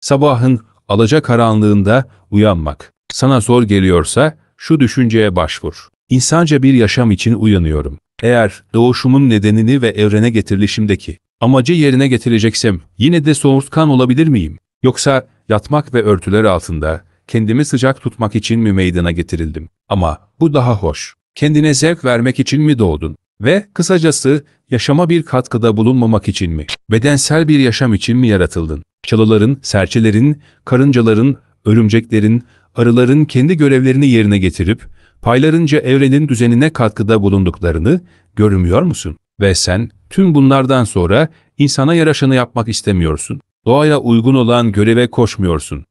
Sabahın alaca karanlığında uyanmak. Sana zor geliyorsa şu düşünceye başvur. İnsanca bir yaşam için uyanıyorum. Eğer doğuşumun nedenini ve evrene getirilişimdeki amacı yerine getireceksem yine de soğukkan olabilir miyim? Yoksa yatmak ve örtüler altında kendimi sıcak tutmak için mi meydana getirildim? Ama bu daha hoş. Kendine zevk vermek için mi doğdun? Ve kısacası yaşama bir katkıda bulunmamak için mi? Bedensel bir yaşam için mi yaratıldın? çalıların, serçelerin, karıncaların, örümceklerin, arıların kendi görevlerini yerine getirip paylarınca evrenin düzenine katkıda bulunduklarını görmüyor musun? Ve sen tüm bunlardan sonra insana yaraşanı yapmak istemiyorsun. Doğaya uygun olan göreve koşmuyorsun.